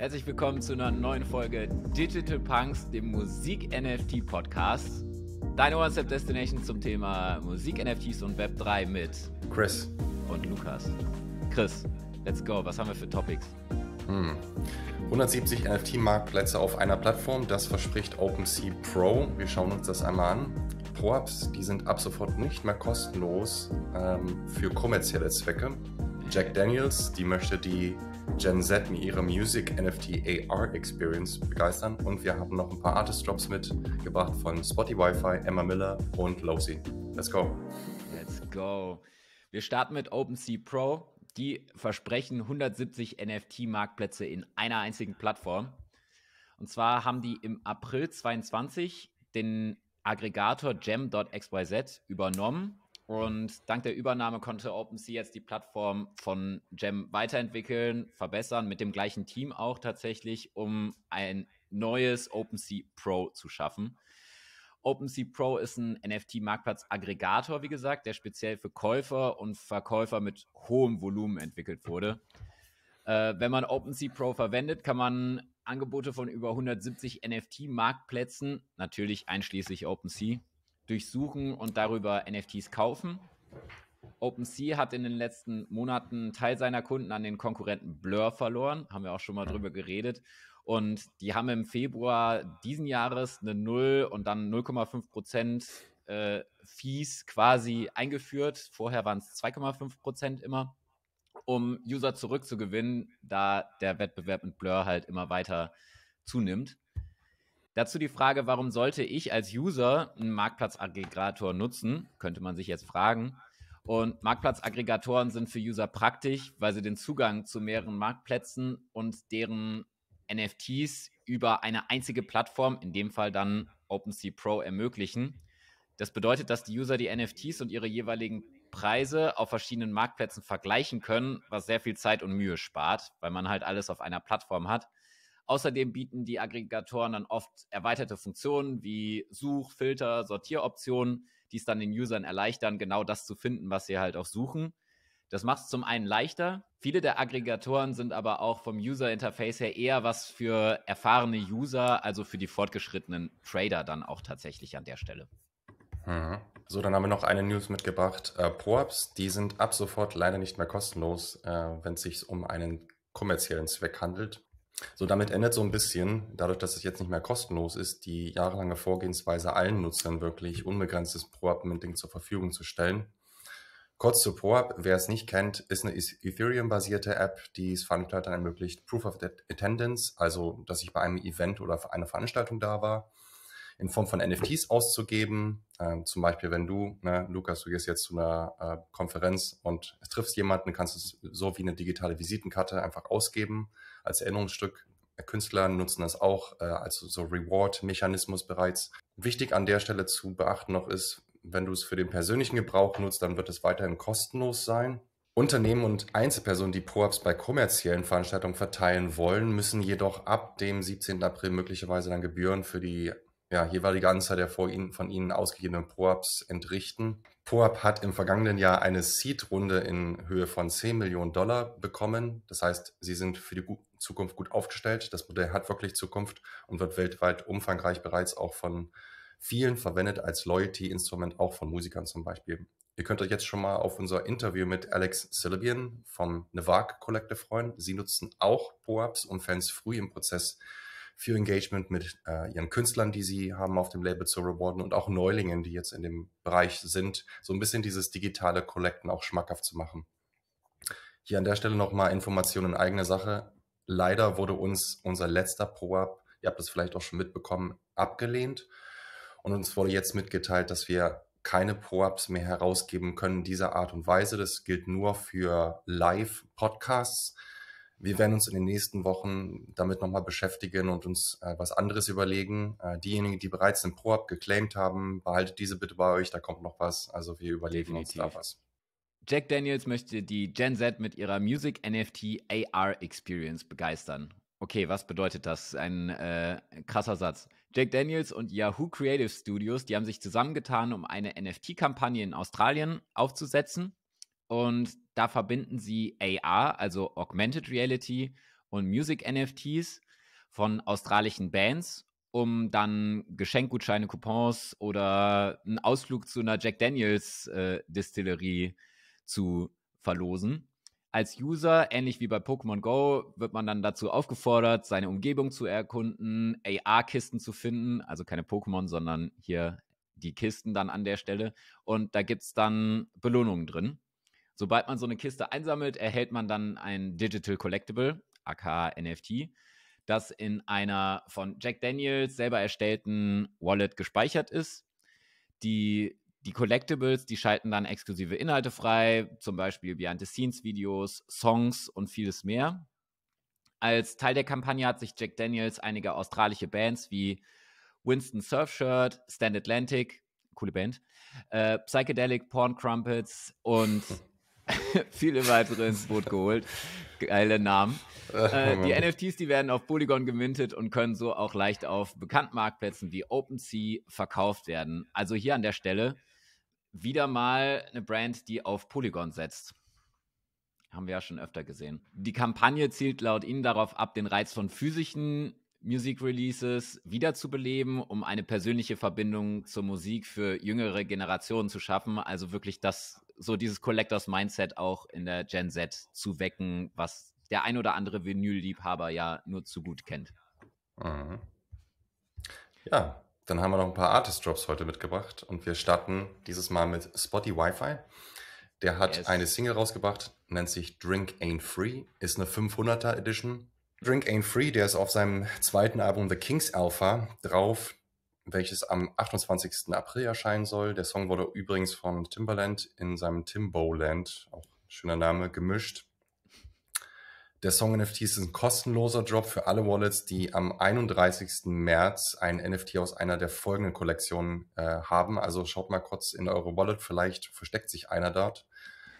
Herzlich willkommen zu einer neuen Folge Digital Punks, dem Musik-NFT-Podcast. Deine whatsapp Destination zum Thema Musik, NFTs und Web 3 mit Chris und Lukas. Chris, let's go. Was haben wir für Topics? Hm. 170 NFT-Marktplätze auf einer Plattform, das verspricht OpenSea Pro. Wir schauen uns das einmal an. pro ups die sind ab sofort nicht mehr kostenlos ähm, für kommerzielle Zwecke. Jack Daniels, die möchte die Gen Z mit ihrer Music NFT AR Experience begeistern und wir haben noch ein paar Artist Drops mitgebracht von Spotty Wi-Fi, Emma Miller und Lowsy. Let's go. Let's go. Wir starten mit OpenSea Pro. Die versprechen 170 NFT-Marktplätze in einer einzigen Plattform. Und zwar haben die im April 2022 den Aggregator gem.xyz übernommen und dank der Übernahme konnte OpenSea jetzt die Plattform von Gem weiterentwickeln, verbessern, mit dem gleichen Team auch tatsächlich, um ein neues OpenSea Pro zu schaffen. OpenSea Pro ist ein NFT-Marktplatz-Aggregator, wie gesagt, der speziell für Käufer und Verkäufer mit hohem Volumen entwickelt wurde. Äh, wenn man OpenSea Pro verwendet, kann man Angebote von über 170 NFT-Marktplätzen, natürlich einschließlich OpenSea, durchsuchen und darüber NFTs kaufen. OpenSea hat in den letzten Monaten einen Teil seiner Kunden an den Konkurrenten Blur verloren, haben wir auch schon mal drüber geredet. Und die haben im Februar diesen Jahres eine 0 und dann 0,5 Prozent äh, Fees quasi eingeführt. Vorher waren es 2,5 Prozent immer, um User zurückzugewinnen, da der Wettbewerb mit Blur halt immer weiter zunimmt. Dazu die Frage, warum sollte ich als User einen Marktplatzaggregator nutzen? Könnte man sich jetzt fragen. Und Marktplatzaggregatoren sind für User praktisch, weil sie den Zugang zu mehreren Marktplätzen und deren NFTs über eine einzige Plattform, in dem Fall dann OpenSea Pro, ermöglichen. Das bedeutet, dass die User die NFTs und ihre jeweiligen Preise auf verschiedenen Marktplätzen vergleichen können, was sehr viel Zeit und Mühe spart, weil man halt alles auf einer Plattform hat. Außerdem bieten die Aggregatoren dann oft erweiterte Funktionen wie Such, Filter, Sortieroptionen, die es dann den Usern erleichtern, genau das zu finden, was sie halt auch suchen. Das macht es zum einen leichter. Viele der Aggregatoren sind aber auch vom User-Interface her eher was für erfahrene User, also für die fortgeschrittenen Trader dann auch tatsächlich an der Stelle. Mhm. So, dann haben wir noch eine News mitgebracht. Äh, ProApps, die sind ab sofort leider nicht mehr kostenlos, äh, wenn es sich um einen kommerziellen Zweck handelt. So, damit endet so ein bisschen, dadurch, dass es jetzt nicht mehr kostenlos ist, die jahrelange Vorgehensweise allen Nutzern wirklich unbegrenztes ProApp-Minting zur Verfügung zu stellen. Kurz zu ProApp, wer es nicht kennt, ist eine Ethereum-basierte App, die es Veranstaltern ermöglicht, Proof of Attendance, also dass ich bei einem Event oder einer Veranstaltung da war, in Form von NFTs auszugeben. Ähm, zum Beispiel, wenn du, ne, Lukas, du gehst jetzt zu einer äh, Konferenz und triffst jemanden, kannst du es so wie eine digitale Visitenkarte einfach ausgeben als Erinnerungsstück. Künstler nutzen das auch äh, als so Reward-Mechanismus bereits. Wichtig an der Stelle zu beachten noch ist, wenn du es für den persönlichen Gebrauch nutzt, dann wird es weiterhin kostenlos sein. Unternehmen und Einzelpersonen, die Pro-Ups bei kommerziellen Veranstaltungen verteilen wollen, müssen jedoch ab dem 17. April möglicherweise dann Gebühren für die ja, hier war jeweilige Anzahl der vor ihnen, von Ihnen ausgegebenen POAPs entrichten. POAP hat im vergangenen Jahr eine Seed-Runde in Höhe von 10 Millionen Dollar bekommen. Das heißt, Sie sind für die Zukunft gut aufgestellt. Das Modell hat wirklich Zukunft und wird weltweit umfangreich bereits auch von vielen verwendet als Loyalty-Instrument, auch von Musikern zum Beispiel. Ihr könnt euch jetzt schon mal auf unser Interview mit Alex Silabian vom Nevark Collective freuen. Sie nutzen auch POAPs, um Fans früh im Prozess für Engagement mit äh, ihren Künstlern, die sie haben auf dem Label zu rewarden und auch Neulingen, die jetzt in dem Bereich sind, so ein bisschen dieses digitale Collecten auch schmackhaft zu machen. Hier an der Stelle nochmal Informationen in eigener Sache. Leider wurde uns unser letzter Pro-Up, ihr habt es vielleicht auch schon mitbekommen, abgelehnt. Und uns wurde jetzt mitgeteilt, dass wir keine Pro-Ups mehr herausgeben können dieser Art und Weise. Das gilt nur für Live-Podcasts. Wir werden uns in den nächsten Wochen damit nochmal beschäftigen und uns äh, was anderes überlegen. Äh, diejenigen, die bereits den Pro-Up geclaimed haben, behaltet diese bitte bei euch, da kommt noch was. Also wir überlegen Definitiv. uns da was. Jack Daniels möchte die Gen Z mit ihrer Music NFT AR Experience begeistern. Okay, was bedeutet das? Ein äh, krasser Satz. Jack Daniels und Yahoo Creative Studios, die haben sich zusammengetan, um eine NFT-Kampagne in Australien aufzusetzen und da verbinden sie AR, also Augmented Reality und Music NFTs von australischen Bands, um dann Geschenkgutscheine, Coupons oder einen Ausflug zu einer Jack Daniels äh, Distillerie zu verlosen. Als User, ähnlich wie bei Pokémon Go, wird man dann dazu aufgefordert, seine Umgebung zu erkunden, AR-Kisten zu finden, also keine Pokémon, sondern hier die Kisten dann an der Stelle. Und da gibt es dann Belohnungen drin. Sobald man so eine Kiste einsammelt, erhält man dann ein Digital Collectible, aka NFT, das in einer von Jack Daniels selber erstellten Wallet gespeichert ist. Die, die Collectibles, die schalten dann exklusive Inhalte frei, zum Beispiel Behind-the-Scenes-Videos, Songs und vieles mehr. Als Teil der Kampagne hat sich Jack Daniels einige australische Bands wie Winston Surfshirt, Stand Atlantic, coole Band, äh, Psychedelic Porn Crumpets und viele weitere ins Boot geholt. Geile Namen. Äh, äh die NFTs, die werden auf Polygon gemintet und können so auch leicht auf bekannten Marktplätzen wie OpenSea verkauft werden. Also hier an der Stelle wieder mal eine Brand, die auf Polygon setzt. Haben wir ja schon öfter gesehen. Die Kampagne zielt laut Ihnen darauf ab, den Reiz von physischen Music Releases wiederzubeleben, um eine persönliche Verbindung zur Musik für jüngere Generationen zu schaffen. Also wirklich das so dieses Collectors Mindset auch in der Gen Z zu wecken, was der ein oder andere Vinyl-Liebhaber ja nur zu gut kennt. Mhm. Ja, dann haben wir noch ein paar Artist Drops heute mitgebracht und wir starten dieses Mal mit Spotty Wi-Fi. Der hat yes. eine Single rausgebracht, nennt sich Drink Ain't Free, ist eine 500er Edition. Drink Ain't Free, der ist auf seinem zweiten Album The King's Alpha drauf welches am 28. April erscheinen soll. Der Song wurde übrigens von Timbaland in seinem Timboland, auch schöner Name, gemischt. Der Song NFT ist ein kostenloser Drop für alle Wallets, die am 31. März ein NFT aus einer der folgenden Kollektionen äh, haben. Also schaut mal kurz in eure Wallet, vielleicht versteckt sich einer dort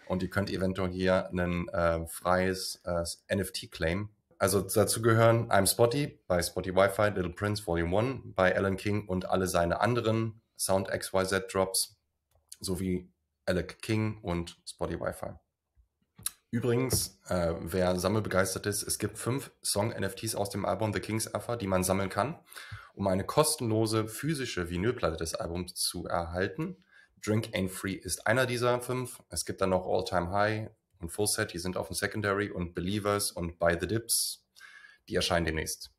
und ihr könnt eventuell hier ein äh, freies äh, NFT claimen also dazu gehören I'm Spotty bei Spotty Wi-Fi, Little Prince Volume 1 bei Alan King und alle seine anderen Sound XYZ Drops sowie Alec King und Spotty Wi-Fi. Übrigens, äh, wer sammelbegeistert ist, es gibt fünf Song-NFTs aus dem Album The King's Effer, die man sammeln kann, um eine kostenlose physische Vinylplatte des Albums zu erhalten. Drink Ain't Free ist einer dieser fünf. Es gibt dann noch All Time High, und Full Set, die sind auf dem Secondary und Believers und By the Dips, die erscheinen demnächst.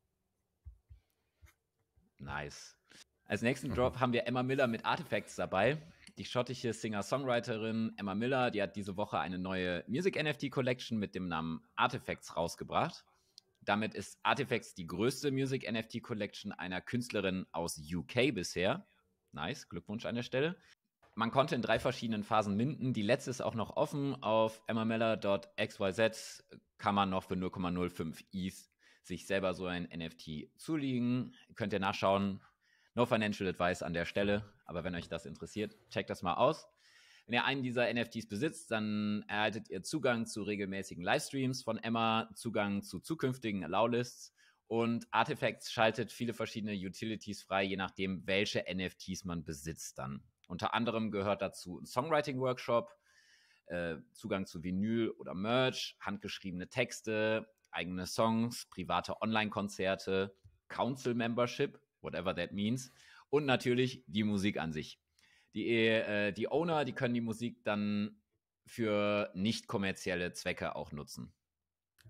Nice. Als nächsten mhm. Drop mhm. haben wir Emma Miller mit Artifacts dabei. Die schottische Singer-Songwriterin Emma Miller, die hat diese Woche eine neue Music-NFT-Collection mit dem Namen Artifacts rausgebracht. Damit ist Artifacts die größte Music-NFT-Collection einer Künstlerin aus UK bisher. Nice, Glückwunsch an der Stelle. Man konnte in drei verschiedenen Phasen minden. Die letzte ist auch noch offen. Auf emmameller.xyz kann man noch für 0,05 ETH sich selber so ein NFT zulegen. Könnt ihr nachschauen. No Financial Advice an der Stelle. Aber wenn euch das interessiert, checkt das mal aus. Wenn ihr einen dieser NFTs besitzt, dann erhaltet ihr Zugang zu regelmäßigen Livestreams von Emma, Zugang zu zukünftigen Allowlists und Artifacts schaltet viele verschiedene Utilities frei, je nachdem, welche NFTs man besitzt dann. Unter anderem gehört dazu ein Songwriting-Workshop, äh, Zugang zu Vinyl oder Merch, handgeschriebene Texte, eigene Songs, private Online-Konzerte, Council-Membership, whatever that means, und natürlich die Musik an sich. Die, äh, die Owner, die können die Musik dann für nicht kommerzielle Zwecke auch nutzen.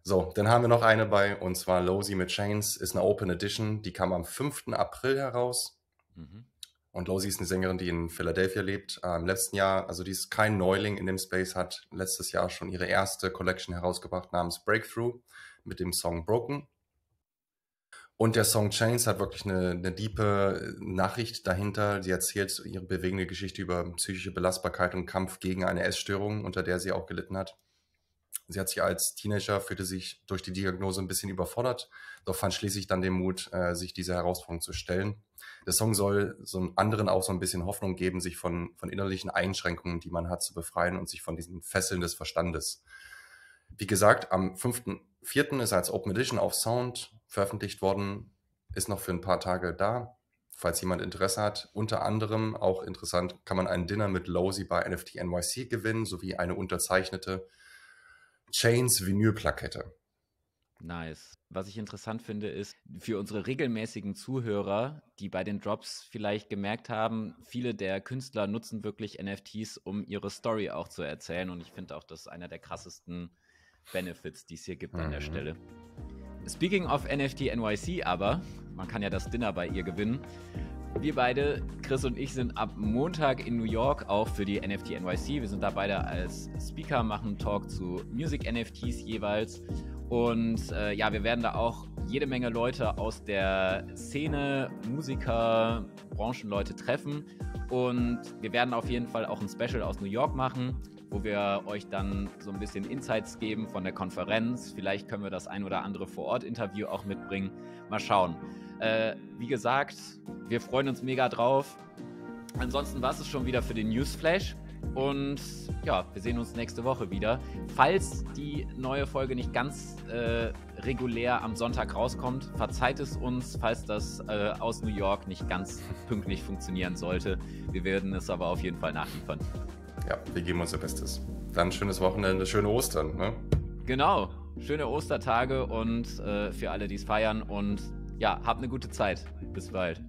So, dann haben wir noch eine bei, und zwar Lozy mit Chains, ist eine Open Edition, die kam am 5. April heraus. Mhm. Und Losey ist eine Sängerin, die in Philadelphia lebt. Äh, Im letzten Jahr, also die ist kein Neuling in dem Space, hat letztes Jahr schon ihre erste Collection herausgebracht namens Breakthrough mit dem Song Broken. Und der Song Chains hat wirklich eine, eine diepe Nachricht dahinter. Sie erzählt ihre bewegende Geschichte über psychische Belastbarkeit und Kampf gegen eine Essstörung, unter der sie auch gelitten hat. Sie hat sich als Teenager, fühlte sich durch die Diagnose ein bisschen überfordert, doch fand schließlich dann den Mut, äh, sich dieser Herausforderung zu stellen. Der Song soll so anderen auch so ein bisschen Hoffnung geben, sich von, von innerlichen Einschränkungen, die man hat, zu befreien und sich von diesen Fesseln des Verstandes. Wie gesagt, am 5.4. ist als Open Edition auf Sound veröffentlicht worden, ist noch für ein paar Tage da falls jemand Interesse hat. Unter anderem auch interessant, kann man ein Dinner mit Lowsy bei NFT NYC gewinnen, sowie eine unterzeichnete Chains Vinylplakette. Nice. Was ich interessant finde, ist für unsere regelmäßigen Zuhörer, die bei den Drops vielleicht gemerkt haben, viele der Künstler nutzen wirklich NFTs, um ihre Story auch zu erzählen. Und ich finde auch, das ist einer der krassesten Benefits, die es hier gibt mhm. an der mhm. Stelle. Speaking of NFT NYC aber, man kann ja das Dinner bei ihr gewinnen. Wir beide, Chris und ich, sind ab Montag in New York auch für die NFT NYC. Wir sind da beide als Speaker, machen Talk zu Music NFTs jeweils. Und äh, ja, wir werden da auch jede Menge Leute aus der Szene, Musiker, Branchenleute treffen. Und wir werden auf jeden Fall auch ein Special aus New York machen wo wir euch dann so ein bisschen Insights geben von der Konferenz. Vielleicht können wir das ein oder andere Vor-Ort-Interview auch mitbringen. Mal schauen. Äh, wie gesagt, wir freuen uns mega drauf. Ansonsten war es schon wieder für den Newsflash. Und ja, wir sehen uns nächste Woche wieder. Falls die neue Folge nicht ganz äh, regulär am Sonntag rauskommt, verzeiht es uns, falls das äh, aus New York nicht ganz pünktlich funktionieren sollte. Wir werden es aber auf jeden Fall nachliefern ja, wir geben unser Bestes. Dann schönes Wochenende, schöne Ostern. Ne? Genau, schöne Ostertage und äh, für alle, die es feiern. Und ja, habt eine gute Zeit. Bis bald.